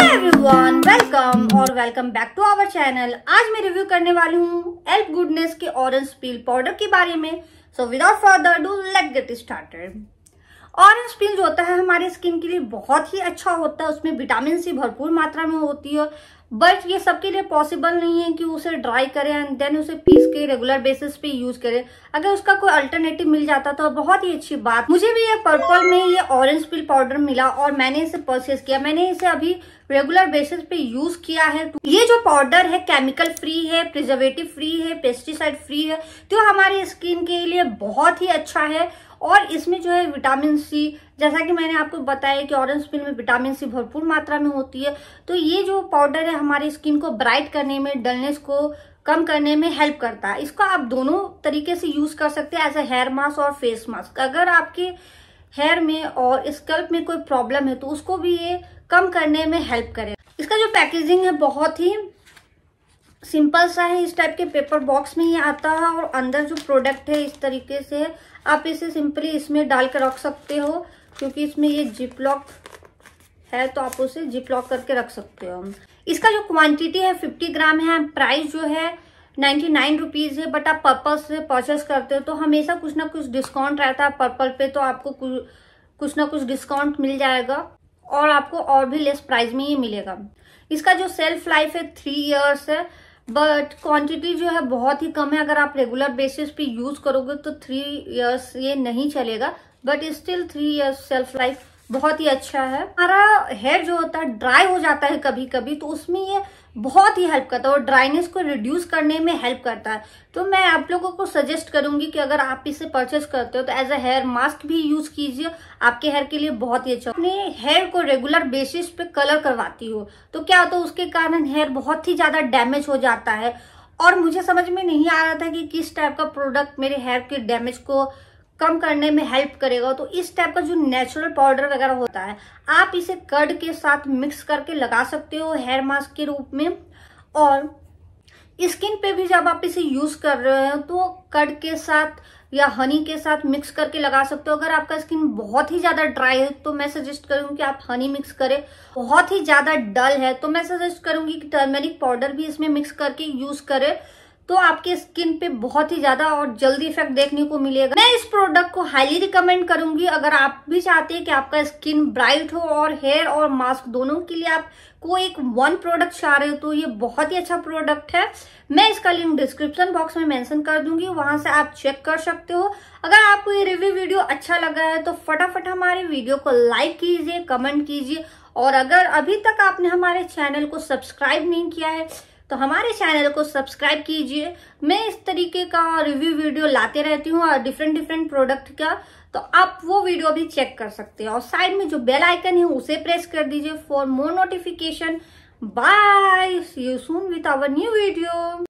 hello everyone welcome और welcome back to our channel आज मैं रिव्यू करने वाली हूँ एल्प गुडनेस के ऑरेंज पील पाउडर के बारे में so without further ado let get started orange peel जो होता है हमारे स्किन के लिए बहुत ही अच्छा होता है उसमें विटामिन सी भरपूर मात्रा में होती है बट ये सबके लिए पॉसिबल नहीं है कि उसे ड्राई करें एंड देन उसे पीस के रेगुलर बेसिस पे यूज करें अगर उसका कोई अल्टरनेटिव मिल जाता तो बहुत ही अच्छी बात मुझे भी ये पर्पल में ये ऑरेंज पिल पाउडर मिला और मैंने इसे परचेज किया मैंने इसे अभी रेगुलर बेसिस पे यूज किया है ये जो पाउडर है केमिकल फ्री है प्रिजर्वेटिव फ्री है पेस्टिसाइड फ्री है तो हमारी स्किन के लिए बहुत ही अच्छा है और इसमें जो है विटामिन सी जैसा कि मैंने आपको बताया कि ऑरेंज पिन में विटामिन सी भरपूर मात्रा में होती है तो ये जो पाउडर है हमारी स्किन को ब्राइट करने में डलनेस को कम करने में हेल्प करता है इसको आप दोनों तरीके से यूज कर सकते हैं एज ए हेयर मास्क और फेस मास्क अगर आपके हेयर में और स्कल्प में कोई प्रॉब्लम है तो उसको भी ये कम करने में हेल्प करे इसका जो पैकेजिंग है बहुत ही सिंपल सा है इस टाइप के पेपर बॉक्स में ही आता है और अंदर जो प्रोडक्ट है इस तरीके से आप इसे सिंपली इसमें डाल कर रख सकते हो क्योंकि इसमें ये जिप लॉक है तो आप उसे जिप लॉक करके रख सकते हो इसका जो क्वांटिटी है फिफ्टी ग्राम है प्राइस जो है नाइन्टी नाइन रुपीज़ है बट आप पर्पल से परचेस करते हो तो हमेशा कुछ ना कुछ डिस्काउंट रहता है पर्पल पे तो आपको कुछ कुछ ना कुछ डिस्काउंट मिल जाएगा और आपको और भी लेस प्राइस में ही मिलेगा इसका जो सेल्फ लाइफ है थ्री इयर्स है बट क्वांटिटी जो है बहुत ही कम है अगर आप रेगुलर बेसिस पे यूज करोगे तो थ्री इयर्स ये नहीं चलेगा but still three years shelf life बहुत ही अच्छा है हमारा हेयर जो होता है ड्राई हो जाता है कभी कभी तो उसमें ये बहुत ही हेल्प करता है और ड्राइनेस को रिड्यूस करने में हेल्प करता है तो मैं आप लोगों को सजेस्ट करूंगी कि अगर आप इसे परचेस करते हो तो एज अ हेयर मास्क भी यूज कीजिए आपके हेयर के लिए बहुत ही अच्छा अपने हेयर को रेगुलर बेसिस पे कलर करवाती हो तो क्या होता है उसके कारण हेयर बहुत ही ज्यादा डैमेज हो जाता है और मुझे समझ में नहीं आ रहा था कि किस टाइप का प्रोडक्ट मेरे हेयर के डैमेज को कम करने में हेल्प करेगा तो इस टाइप का जो नेचुरल पाउडर वगैरह होता है आप इसे कर्ड के साथ मिक्स करके लगा सकते हो हेयर मास्क के रूप में और स्किन पे भी जब आप इसे यूज कर रहे हो तो कर्ड के साथ या हनी के साथ मिक्स करके लगा सकते हो अगर आपका स्किन बहुत ही ज्यादा ड्राई है तो मैं सजेस्ट करूंगी कि आप हनी मिक्स करें बहुत ही ज्यादा डल है तो मैं सजेस्ट करूंगी कि टर्मेरिक पाउडर भी इसमें मिक्स करके यूज करें तो आपके स्किन पे बहुत ही ज्यादा और जल्दी इफेक्ट देखने को मिलेगा मैं इस प्रोडक्ट को हाईली रिकमेंड करूंगी अगर आप भी चाहते हैं कि आपका स्किन ब्राइट हो और हेयर और मास्क दोनों के लिए आप को एक वन प्रोडक्ट चाह रहे हो तो ये बहुत ही अच्छा प्रोडक्ट है मैं इसका लिंक डिस्क्रिप्शन बॉक्स में मेंशन कर दूंगी वहां से आप चेक कर सकते हो अगर आपको ये रिव्यू वीडियो अच्छा लगा है तो फटाफट हमारे वीडियो को लाइक कीजिए कमेंट कीजिए और अगर अभी तक आपने हमारे चैनल को सब्सक्राइब नहीं किया है तो हमारे चैनल को सब्सक्राइब कीजिए मैं इस तरीके का रिव्यू वीडियो लाते रहती हूँ और डिफरेंट डिफरेंट प्रोडक्ट का तो आप वो वीडियो भी चेक कर सकते हैं और साइड में जो बेल आइकन है उसे प्रेस कर दीजिए for more notification bye see you soon with our new video